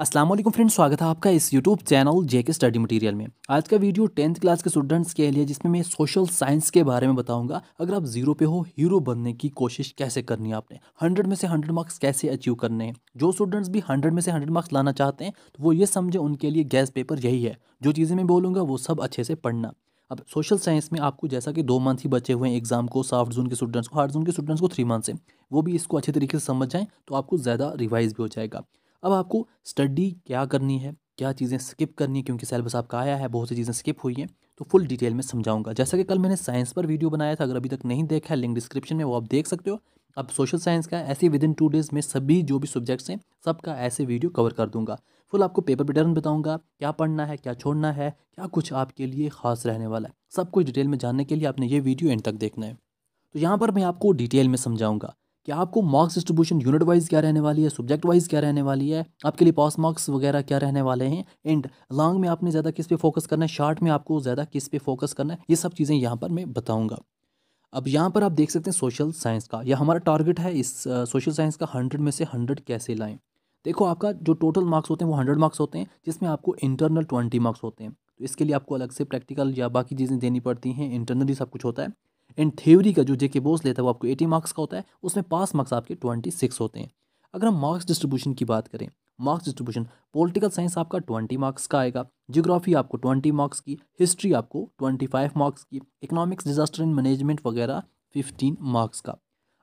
Aslam friends स्वागत है आपका इस YouTube channel J K study material में आज का वीडियो टेंथ क्लास के स्टूडेंट्स के लिए जिसमें मैं सोशल साइंस के बारे में बताऊंगा अगर आप जीरो पे हो हीरो बनने की कोशिश कैसे करनी है आपने हंड्रेड में से हंड्रेड मार्क्स कैसे अचीव करने हैं जो स्टूडेंट्स भी हंड्रेड में से हंड्रेड मार्क्स लाना चाहते हैं तो वो ये समझे उनके लिए गैस पेपर यही है जो चीज़ें मैं बोलूँगा वो सब अच्छे से पढ़ना अब सोशल साइंस में आपको जैसा कि दो मंथ ही बचे हुए हैं एग्जाम को सॉफ्ट जोन के स्टूडेंट्स को हार्ड जोन के स्टूडेंट्स को थ्री मंथ से वो भी इसको अच्छे तरीके से समझ जाएँ तो आपको ज़्यादा रिवाइज भी हो जाएगा अब आपको स्टडी क्या करनी है क्या चीज़ें स्किप करनी है क्योंकि सिलेबस आपका आया है बहुत सी चीज़ें स्किप हुई हैं तो फुल डिटेल में समझाऊंगा जैसा कि कल मैंने साइंस पर वीडियो बनाया था अगर अभी तक नहीं देखा है लिंक डिस्क्रिप्शन में वो आप देख सकते हो अब सोशल साइंस का ऐसे विद इन टू डेज़ में सभी जो भी सब्जेक्ट्स हैं सबका ऐसे वीडियो कवर कर दूंगा फुल आपको पेपर पैटर्न बताऊंगा क्या पढ़ना है क्या छोड़ना है क्या कुछ आपके लिए खास रहने वाला है सब कुछ डिटेल में जानने के लिए आपने ये वीडियो एंड तक देखना है तो यहाँ पर मैं आपको डिटेल में समझाऊंगा कि आपको मार्क्स डिस्ट्रीब्यूशन यूनिट वाइज क्या रहने वाली है सब्जेक्ट वाइज क्या रहने वाली है आपके लिए पास मार्क्स वगैरह क्या रहने वाले हैं एंड लॉन्ग में आपने ज़्यादा किस पे फोकस करना है शार्ट में आपको ज़्यादा किस पे फोकस करना है ये सब चीज़ें यहाँ पर मैं बताऊँगा अब यहाँ पर आप देख सकते हैं सोशल साइंस का यह हमारा टारगेट है इस सोशल साइंस का हंड्रेड में से हंड्रेड कैसे लाएँ देखो आपका जो टोटल मार्क्स होते हैं वो हंड्रेड मार्क्स होते हैं जिसमें आपको इंटरनल ट्वेंटी मार्क्स होते हैं तो इसके लिए आपको अलग से प्रैक्टिकल या बाकी चीज़ें देनी पड़ती हैं इंटरनल ही सब कुछ होता है एंड थ्योरी का जो जेके बोस लेता है वो आपको एटी मार्क्स का होता है उसमें पास मार्क्स आपके ट्वेंटी सिक्स होते हैं अगर हम मार्क्स डिस्ट्रीब्यूशन की बात करें मार्क्स डिस्ट्रीब्यूशन पॉलिटिकल साइंस आपका ट्वेंटी मार्क्स का आएगा जियोग्राफी आपको ट्वेंटी मार्क्स की हिस्ट्री आपको ट्वेंटी फाइव मार्क्स की इकोनॉमिक्स डिजास्टर एंड मैनेजमेंट वगैरह फिफ्टीन मार्क्स का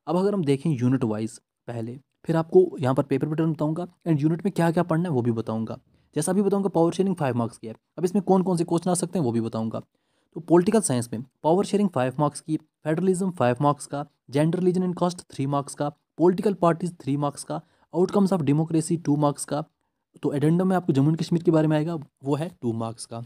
अब अगर हम देखें यूनिट वाइज पहले फिर आपको यहाँ पर पेपर पैटर्न बताऊँगा एंड यूनिट में क्या क्या पढ़ना है वो भी बताऊँगा जैसा भी बताऊँगा पावर शेयरिंग फाइव मार्क्स की है अब इसमें कौन कौन से क्वेश्चन आ सकते हैं वो भी बताऊँगा तो पॉलिटिकल साइंस में पावर शेयरिंग फाइव मार्क्स की फेडरलिज्म फाइव मार्क्स का gender religion and caste three marks का पॉलिटिकल पार्टीज थ्री मार्क्स का outcomes of democracy two marks का तो एडेंडम में आपको जम्मू एंड कश्मीर के बारे में आएगा वो है टू मार्क्स का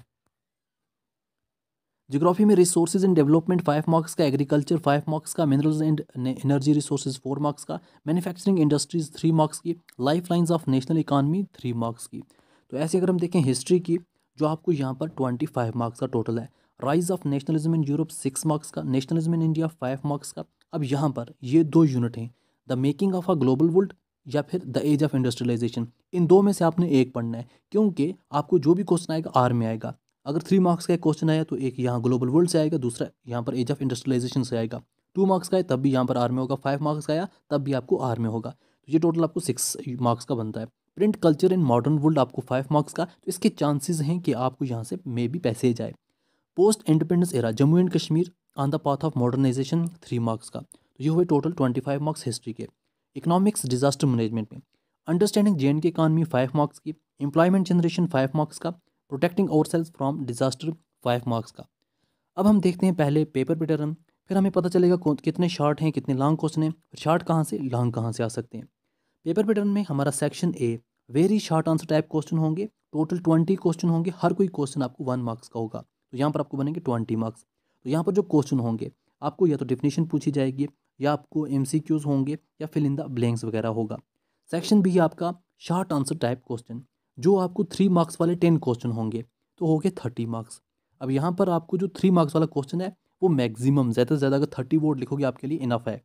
जोग्राफी में resource and development five marks का एग्रीकल्चर फाइव मार्क्स का minerals and energy resource four marks का मैन्युफैक्चरिंग इंडस्ट्रीज थ्री मार्क्स की life lines of national economy three marks की तो ऐसे अगर हम देखें हिस्ट्री की जो आपको यहाँ पर ट्वेंटी फाइव मार्क्स का टोटल है rise of nationalism in Europe six marks का nationalism in India five marks का अब यहाँ पर ये दो यूनिट हैं the making of a global world या फिर द एज ऑफ इंडस्ट्रियलाइजेशन इन दो में से आपने एक पढ़ना है क्योंकि आपको जो भी क्वेश्चन आएगा आर में आएगा अगर थ्री मार्क्स का एक क्वेश्चन आया तो एक यहाँ ग्लोबल वर्ल्ड से आएगा दूसरा यहाँ पर एज ऑफ इंडस्ट्रियलाइजेशन से आएगा टू मार्क्स का है तब भी यहाँ पर आर में होगा फाइव मार्क्स का आया तब भी आपको आर में होगा तो ये टोटल आपको सिक्स मार्क्स का बनता है print culture in modern world आपको फाइव मार्क्स का तो इसके चांसेस हैं कि आपको यहाँ से मे बी पैसे जाए post independence era Jammu and Kashmir on the path of modernisation three marks का तो ये हुए total twenty five marks history के इकोनॉमिक्स डिजास्टर मैनेजमेंट में understanding J and K economy five marks की एम्प्लॉयमेंट जनरेशन फाइव मार्क्स का protecting ourselves from disaster five marks का अब हम देखते हैं पहले पेपर पेटर्न फिर हमें पता चलेगा कितने शार्ट हैं कितने लॉन्ग क्वेश्चन हैं फिर शार्ट कहाँ से लॉन्ग कहाँ से आ सकते हैं पेपर पेटर्न में हमारा section A very short answer type question होंगे टोटल ट्वेंटी क्वेश्चन होंगे हर कोई क्वेश्चन आपको वन मार्क्स का होगा तो यहाँ पर आपको बनेंगे ट्वेंटी मार्क्स तो यहाँ पर जो क्वेश्चन होंगे आपको या तो डेफिनेशन पूछी जाएगी या आपको एम होंगे या फिल इन द ब्लैंक्स वगैरह होगा सेक्शन बी है आपका शार्ट आंसर टाइप क्वेश्चन जो आपको थ्री मार्क्स वाले टेन क्वेश्चन होंगे तो हो गए थर्टी मार्क्स अब यहाँ पर आपको जो थ्री मार्क्स वाला क्वेश्चन है वो मैक्सिमम ज़्यादा से ज़्यादा अगर थर्टी वर्ड लिखोगे आपके लिए इनफ है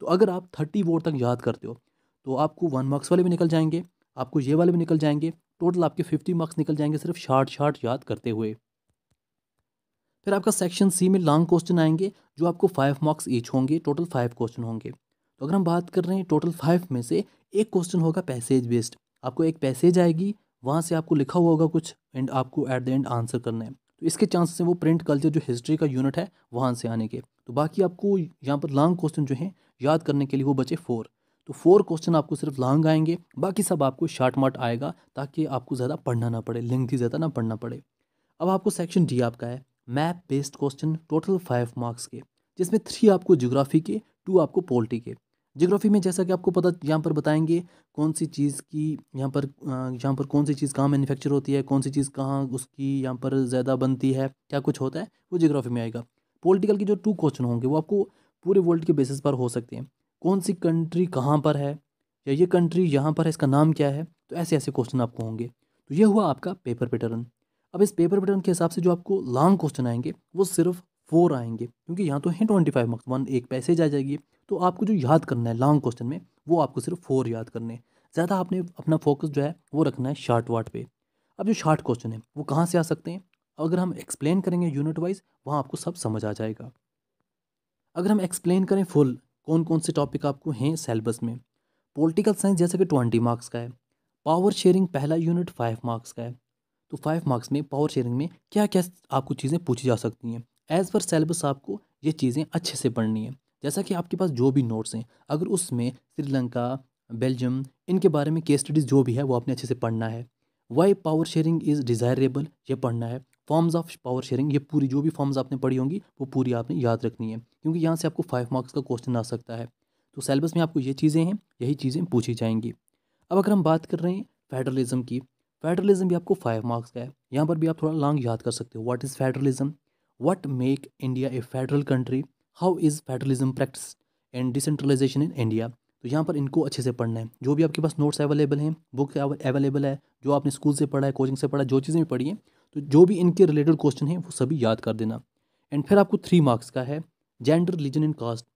तो अगर आप थर्टी वर्ड तक याद करते हो तो आपको वन मार्क्स वाले भी निकल जाएंगे आपको ये वाले भी निकल जाएंगे टोटल आपके फिफ्टी मार्क्स निकल जाएंगे सिर्फ शार्ट शार्ट याद करते हुए फिर आपका सेक्शन सी में लॉन्ग क्वेश्चन आएंगे जो आपको फाइव मार्क्स ईच होंगे टोटल फाइव क्वेश्चन होंगे तो अगर हम बात कर रहे हैं टोटल फाइव में से एक क्वेश्चन होगा पैसेज बेस्ड आपको एक पैसेज आएगी वहाँ से आपको लिखा हुआ होगा कुछ एंड आपको एट द एंड आंसर करना है तो इसके चांसेस हैं वो प्रिंट कल्चर जो हिस्ट्री का यूनिट है वहाँ से आने के तो बाकी आपको यहाँ पर लॉन्ग क्वेश्चन जो हैं याद करने के लिए वो बचे फोर तो फोर क्वेश्चन आपको सिर्फ लॉन्ग आएंगे बाकी सब आपको शार्ट मार्ट आएगा ताकि आपको ज़्यादा पढ़ना ना पड़े लेंथ ही ज़्यादा ना पढ़ना पड़े अब आपको सेक्शन डी आपका है map based question total five marks के जिसमें थ्री आपको जोग्राफी के टू आपको पोल्ट्री के जोग्राफी में जैसा कि आपको पता यहाँ पर बताएंगे कौन सी चीज़ की यहाँ पर यहाँ पर कौन सी चीज़ कहाँ मैन्युफैक्चर होती है कौन सी चीज़ कहाँ उसकी यहाँ पर ज़्यादा बनती है क्या कुछ होता है वो जियोग्राफी में आएगा पॉलिटिकल के जो टू क्वेश्चन होंगे वो आपको पूरे वर्ल्ड के बेसिस पर हो सकते हैं कौन सी कंट्री कहाँ पर है या ये कंट्री यहाँ पर है इसका नाम क्या है तो ऐसे ऐसे क्वेश्चन आपको होंगे तो ये हुआ आपका पेपर पैटर्न अब इस पेपर पैटर्न के हिसाब से जो आपको लॉन्ग क्वेश्चन आएंगे वो सिर्फ फोर आएंगे क्योंकि यहाँ तो हैं ट्वेंटी फाइव मार्क्स वन एक पैसेज आ जाएगी तो आपको जो याद करना है लॉन्ग क्वेश्चन में वो आपको सिर्फ फोर याद करने हैं ज़्यादा आपने अपना फोकस जो है वो रखना है शार्ट वाट पे अब जो शार्ट क्वेश्चन है वो कहाँ से आ सकते हैं अगर हम एक्सप्लेन करेंगे यूनिट वाइज वहाँ आपको सब समझ आ जाएगा अगर हम एक्सप्लेन करें फुल कौन कौन से टॉपिक आपको हैं सेलेबस में पॉलिटिकल साइंस जैसे कि ट्वेंटी मार्क्स का है पावर शेयरिंग पहला यूनिट फाइव मार्क्स का है तो फाइव मार्क्स में पावर शेयरिंग में क्या क्या आपको चीज़ें पूछी जा सकती हैं एज़ पर सेलेबस आपको ये चीज़ें अच्छे से पढ़नी है जैसा कि आपके पास जो भी नोट्स हैं अगर उसमें श्रीलंका बेल्जियम इनके बारे में केस स्टडीज़ जो भी है वो आपने अच्छे से पढ़ना है why power sharing is desirable ये पढ़ना है फॉर्म्स ऑफ पावर शेयरिंग ये पूरी जो भी फॉर्म्स आपने पढ़ी होंगी वो पूरी आपने याद रखनी है क्योंकि यहाँ से आपको फाइव मार्क्स का क्वेश्चन आ सकता है तो सेलेबस में आपको ये चीज़ें हैं यही चीज़ें पूछी जाएंगी अब अगर हम बात कर रहे हैं फेडरलिज़म की फेडरलिज्म भी आपको फाइव मार्क्स का है यहाँ पर भी आप थोड़ा लॉन्ग याद कर सकते हो what is federalism what make India a federal country how is federalism practice and decentralisation in India तो यहाँ पर इनको अच्छे से पढ़ना है जो भी आपके पास नोट्स अवेलेबल हैं बुक अवेलेबल है जो आपने स्कूल से पढ़ा है कोचिंग से पढ़ा जो चीज़ें भी पढ़ी हैं तो जो भी इनके रिलेटेड क्वेश्चन हैं वो सभी याद कर देना एंड फिर आपको थ्री मार्क्स का है जेंडर रिलीजन एंड कास्ट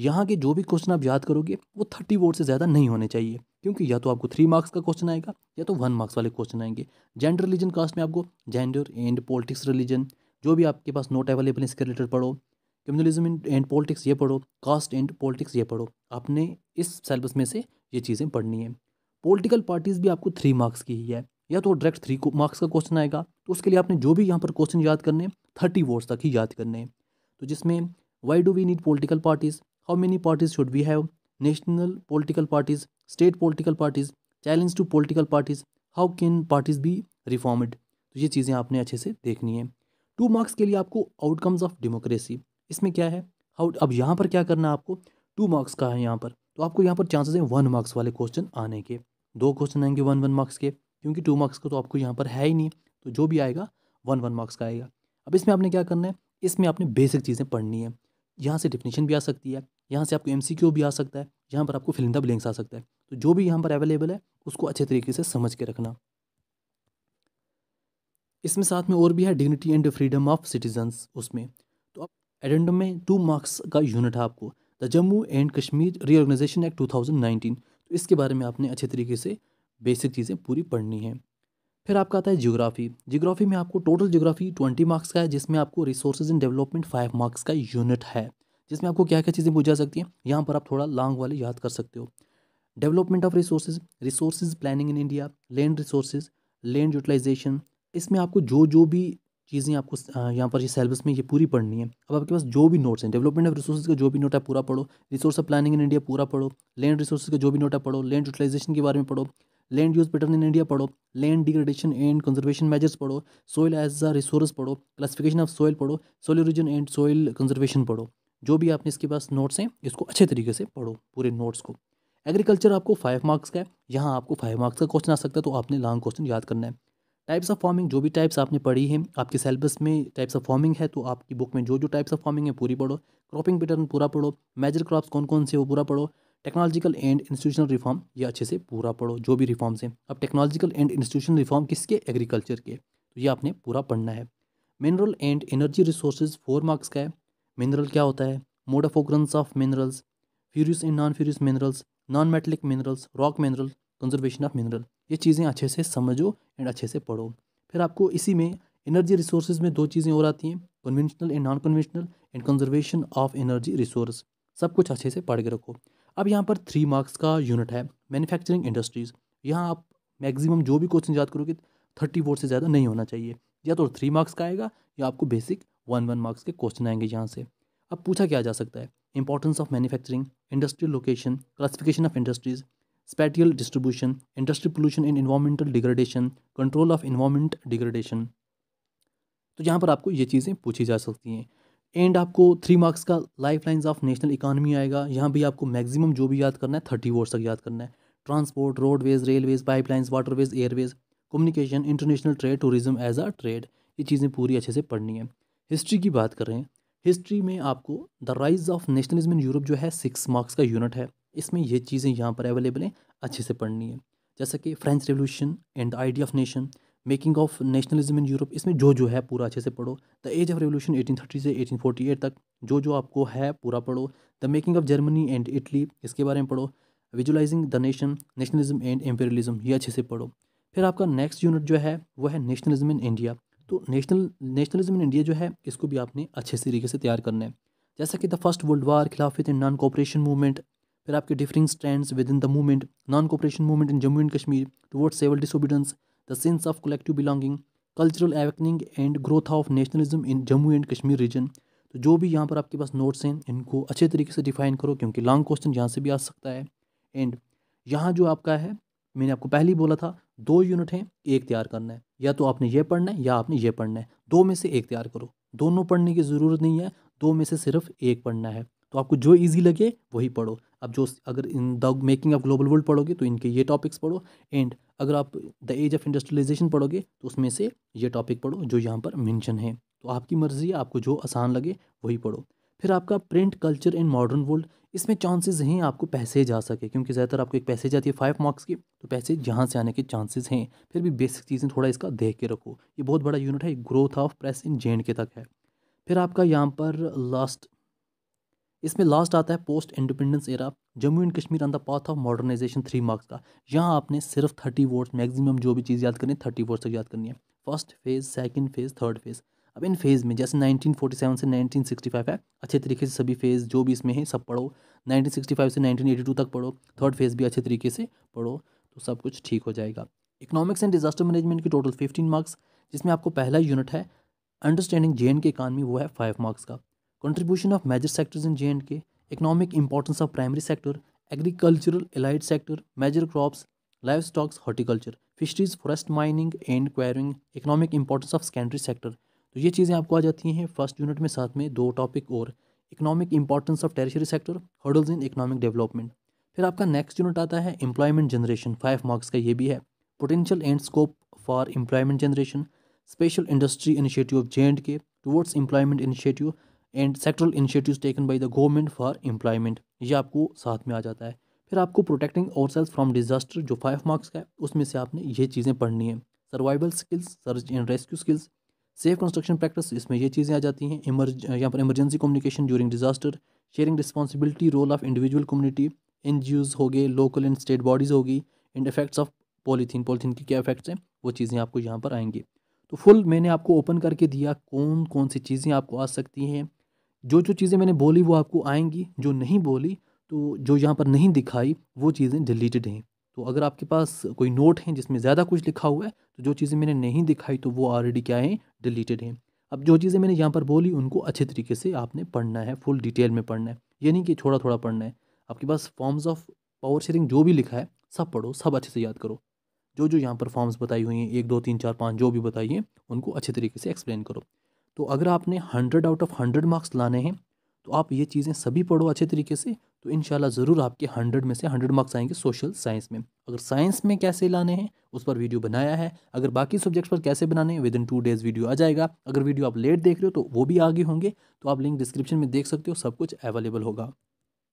यहाँ के जो भी क्वेश्चन आप याद करोगे वो थर्टी वर्ड से ज़्यादा नहीं होने चाहिए क्योंकि या तो आपको थ्री मार्क्स का क्वेश्चन आएगा या तो वन मार्क्स वाले क्वेश्चन आएंगे जेंडर रिलीजन कास्ट में आपको जेंडर एंड पॉलिटिक्स रिलीजन जो भी आपके पास नोट अवेलेबल है इसके रिलेटेड पढ़ो कम्युनलिज्म एंड पॉलिटिक्स ये पढ़ो कास्ट एंड पॉलिटिक्स ये पढ़ो आपने इस सेलेबस में से ये चीज़ें पढ़नी है पॉलिटिकल पार्टीज़ भी आपको थ्री मार्क्स की ही है या तो डायरेक्ट थ्री मार्क्स का क्वेश्चन आएगा तो उसके लिए आपने जो भी यहाँ पर क्वेश्चन याद करने हैं थर्टी वर्ड्स तक ही याद करने हैं तो जिसमें why do we need political parties how many parties should we have national political parties state political parties challenge to political parties how can parties be reformed तो ये चीज़ें आपने अच्छे से देखनी है टू मार्क्स के लिए आपको आउटकम्स ऑफ डेमोक्रेसी इसमें क्या है हाउ अब यहाँ पर क्या करना है आपको टू मार्क्स का है यहाँ पर तो आपको यहाँ पर चांसेस हैं वन मार्क्स वाले क्वेश्चन आने के दो क्वेश्चन आएंगे वन वन मार्क्स के क्योंकि टू मार्क्स का तो आपको यहाँ पर है ही नहीं तो जो भी आएगा वन वन मार्क्स का आएगा अब इसमें आपने क्या करना है इसमें आपने बेसिक चीज़ें पढ़नी है यहाँ से डिफिनीशन भी आ सकती है यहाँ से आपको एम भी आ सकता है यहाँ पर आपको फिलिंदा ब्लैंक्स आ सकता है तो जो भी यहाँ पर अवेलेबल है उसको अच्छे तरीके से समझ के रखना इसमें साथ में और भी है dignity and freedom of citizens उसमें तो अब एडेंडम में टू मार्क्स का यूनिट है आपको the Jammu and Kashmir reorganisation act 2019 तो इसके बारे में आपने अच्छे तरीके से बेसिक चीज़ें पूरी पढ़नी है फिर आपका आता है जियोग्राफी जियोग्राफी में आपको टोटल जियोग्राफी ट्वेंटी मार्क्स का है जिसमें आपको resource in development five marks का यूनिट है जिसमें आपको क्या क्या चीज़ें जा सकती हैं यहाँ पर आप थोड़ा लॉन्ग वाले याद कर सकते हो development of resource resource planning in India land resource land utilisation इसमें आपको जो जो भी चीज़ें आपको यहाँ पर ये में ये पूरी पढ़नी है अब आपके पास जो भी नोट्स हैं डेवलपमेंट ऑफ रिसोर्स का जो भी नोट है पूरा पढ़ो resource of planning in India पूरा पढ़ो लैंड रिसोर्स का जो भी नोट है पढ़ो लैंड यूटिलाइजेशन के बारे में पढ़ो land use pattern in India पढ़ो land degradation and conservation measures पढ़ो सोइल एज अ रिसोर्स पढ़ो क्लासिफिकेशन ऑफ सोइल पढ़ो soil region and soil conservation पढ़ो जो भी आपने इसके पास नोट्स हैं इसको अच्छे तरीके से पढ़ो पूरे नोट्स को एग्रीकल्चर आपको फाइव मार्क्स का है यहाँ आपको फाइव मार्क्स का क्वेश्चन आ सकता है तो आपने लॉन्ग क्वेश्चन याद करना है टाइप्स ऑफ फार्मिंग जो भी टाइप्स आपने पढ़ी है आपके सिलेबस में टाइप्स ऑफ फार्मिंग है तो आपकी बुक में जो जो टाइप्स ऑफ फार्मिंग है पूरी पढ़ो क्रॉपिंग पैटर्न पूरा पढ़ो मेजर क्रॉप्स कौन कौन से वो पूरा पढ़ो टेक्नोलॉजिकल एंड इंस्टीट्यूशनल रिफॉर्म ये अच्छे से पूरा पढ़ो जो भी रिफॉर्म्स हैं अब टेक्नोलॉजिकल एंड इंस्टीट्यूशनल रिफॉर्म किसके एग्रीकल्चर के तो ये आपने पूरा पढ़ना है mineral and energy resources four marks का है मिनरल क्या होता है mode of occurrence of minerals ferrous and non ferrous minerals non metallic minerals rock mineral conservation of mineral ये चीज़ें अच्छे से समझो एंड अच्छे से पढ़ो फिर आपको इसी में एनर्जी रिसोर्स में दो चीज़ें और आती हैं conventional and non conventional and conservation of energy resource सब कुछ अच्छे से पढ़ के रखो अब यहाँ पर थ्री मार्क्स का यूनिट है मैन्युफैक्चरिंग इंडस्ट्रीज़ यहाँ आप मैक्सिमम जो भी क्वेश्चन याद करोगे थर्टी फोर से ज़्यादा नहीं होना चाहिए या तो थ्री मार्क्स का आएगा या आपको बेसिक वन वन मार्क्स के क्वेश्चन आएंगे यहाँ से अब पूछा क्या जा सकता है importance of manufacturing industrial location classification of industries spatial distribution industry pollution in environmental degradation control of environment degradation तो यहाँ पर आपको ये चीज़ें पूछी जा सकती हैं एंड आपको थ्री मार्क्स का life lines of national economy आएगा यहाँ भी आपको मैक्सिमम जो भी याद करना है थर्टी वर्ड्स तक याद करना है transport roadways railways pipelines waterways airways communication international trade tourism as a trade ये चीज़ें पूरी अच्छे से पढ़नी है हिस्ट्री की बात करें हिस्ट्री में आपको the rise of nationalism in Europe जो है सिक्स मार्क्स का यूनिट है इसमें ये चीज़ें यहाँ पर अवेलेबल हैं अच्छे से पढ़नी है जैसा कि French revolution and the idea of nation making of nationalism in Europe इसमें जो जो है पूरा अच्छे से पढ़ो द एज ऑफ रेवोल्यूशन 1830 से 1848 तक जो जो आपको है पूरा पढ़ो the making of Germany and Italy इसके बारे में पढ़ो visualising the nation nationalism and imperialism ये अच्छे से पढ़ो फिर आपका नेक्स्ट यूनिट जो है वो है नेशनलिज्म इन इंडिया तो नेशनल नेशनलिज्म इन इंडिया जो है इसको भी आपने अच्छे तरीके से तैयार करना है जैसा कि द फर्स्ट वर्ल्ड वार खिलाफत इन नॉन कॉपरेशन मूवमेंट फिर आपके differing stand within the movement non cooperation movement in Jammu and Kashmir toward civil disobedience the sense of collective belonging cultural awakening and growth of nationalism in Jammu and Kashmir region तो जो भी यहाँ पर आपके पास notes हैं इनको अच्छे तरीके से डिफाइन करो क्योंकि लॉन्ग क्वेश्चन यहाँ से भी आ सकता है एंड यहाँ जो आपका है मैंने आपको पहले ही बोला था दो यूनिट हैं एक तैयार करना है या तो आपने ये पढ़ना है या आपने ये पढ़ना है दो में से एक तैयार करो दोनों पढ़ने की ज़रूरत नहीं है दो में से सिर्फ एक पढ़ना है तो आपको जो ईजी लगे वही पढ़ो अब जो अगर in the making of global world पढ़ोगे तो इनके ये टॉपिक्स पढ़ो एंड अगर आप द एज ऑफ इंडस्ट्रियलाइजेशन पढ़ोगे तो उसमें से ये टॉपिक पढ़ो जो यहाँ पर मेंशन है तो आपकी मर्ज़ी है आपको जो आसान लगे वही पढ़ो फिर आपका print culture in modern world इसमें चांसेस हैं आपको पैसे जा सके क्योंकि ज़्यादातर आपको एक पैसेज आती है फाइव मार्क्स की तो पैसे जहाँ से आने के चांसेस हैं फिर भी बेसिक चीज़ें थोड़ा इसका देख के रखो ये बहुत बड़ा यूनिट है growth of press in J K तक है फिर आपका यहाँ पर लास्ट इसमें लास्ट आता है post independence era Jammu and Kashmir on the path of modernisation three marks का यहाँ आपने सिर्फ थर्टी वर्ड्स मैक्सिमम जो भी चीज़ याद करनी है थर्टी वर्ड्स तक याद करनी है first phase second phase third phase अब इन फेज़ में जैसे 1947 से 1965 है अच्छे तरीके से सभी फेज़ जो भी इसमें है सब पढ़ो 1965 से 1982 तक पढ़ो थर्ड फेज़ भी अच्छे तरीके से पढ़ो तो सब कुछ ठीक हो जाएगा इकोनॉमिक्स एंड डिजास्टर मैनेजमेंट की टोटल 15 मार्क्स जिसमें आपको पहला यूनिट है understanding J and K economy वो है फाइव मार्क्स का contribution of major sectors in J and K economic importance of primary sector agricultural allied sector major crops livestocks horticulture fisheries forest mining and quarrying economic importance of secondary sector तो ये चीज़ें आपको आ जाती हैं first unit में साथ में दो टॉपिक और economic importance of tertiary sector hurdles in economic development फिर आपका नेक्स्ट यूनिट आता है एम्प्लॉयमेंट जनरेशन फाइव मार्क्स का ये भी है potential and scope for employment generation special industry initiative of J and K towards employment initiative and sectoral initiative taken by the government for employment ये आपको साथ में आ जाता है फिर आपको प्रोटेक्टिंग और सेल्फ फ्रॉम डिजास्टर जो फाइव मार्क्स का है उसमें से आपने ये चीज़ें पढ़नी है survival skills search and rescue skills safe construction practice इसमें ये चीज़ें आ जाती हैं यहाँ पर emergency communication during disaster sharing responsibility role of individual community and हो गए लोकल एंड स्टेट बॉडीज़ होगी and effects of polythene polythene के क्या इफेक्ट्स हैं वो चीज़ें आपको यहाँ पर आएंगी तो फुल मैंने आपको ओपन करके दिया कौन कौन सी चीज़ें आपको आ सकती हैं जो जो चीज़ें मैंने बोली वो आपको आएंगी जो नहीं बोली तो जो यहाँ पर नहीं दिखाई वो चीज़ें डिलीटेड हैं तो अगर आपके पास कोई नोट है जिसमें ज़्यादा कुछ लिखा हुआ है तो जो चीज़ें मैंने नहीं दिखाई तो वो ऑलरेडी क्या है डिलीटेड हैं अब जो चीज़ें मैंने यहाँ पर बोली उनको अच्छे तरीके से आपने पढ़ना है फुल डिटेल में पढ़ना है ये कि थोड़ा थोड़ा पढ़ना है आपके पास फॉर्म्स ऑफ पावर शेयरिंग जो भी लिखा है सब पढ़ो सब अच्छे से याद करो जो जो यहाँ पर फॉर्म्स बताई हुई हैं एक दो तीन चार पाँच जो भी बताई हैं उनको अच्छे तरीके से एक्सप्लेन करो तो अगर आपने hundred out of hundred marks लाने हैं तो आप ये चीज़ें सभी पढ़ो अच्छे तरीके से तो इन ज़रूर आपके हंड्रेड में से हंड्रेड मार्क्स आएंगे सोशल साइंस में अगर साइंस में कैसे लाने हैं उस पर वीडियो बनाया है अगर बाकी सब्जेक्ट्स पर कैसे बनाने हैं within two days video आ जाएगा अगर वीडियो आप लेट देख रहे हो तो वो भी आगे होंगे तो आप लिंक डिस्क्रिप्शन में देख सकते हो सब कुछ अवेलेबल होगा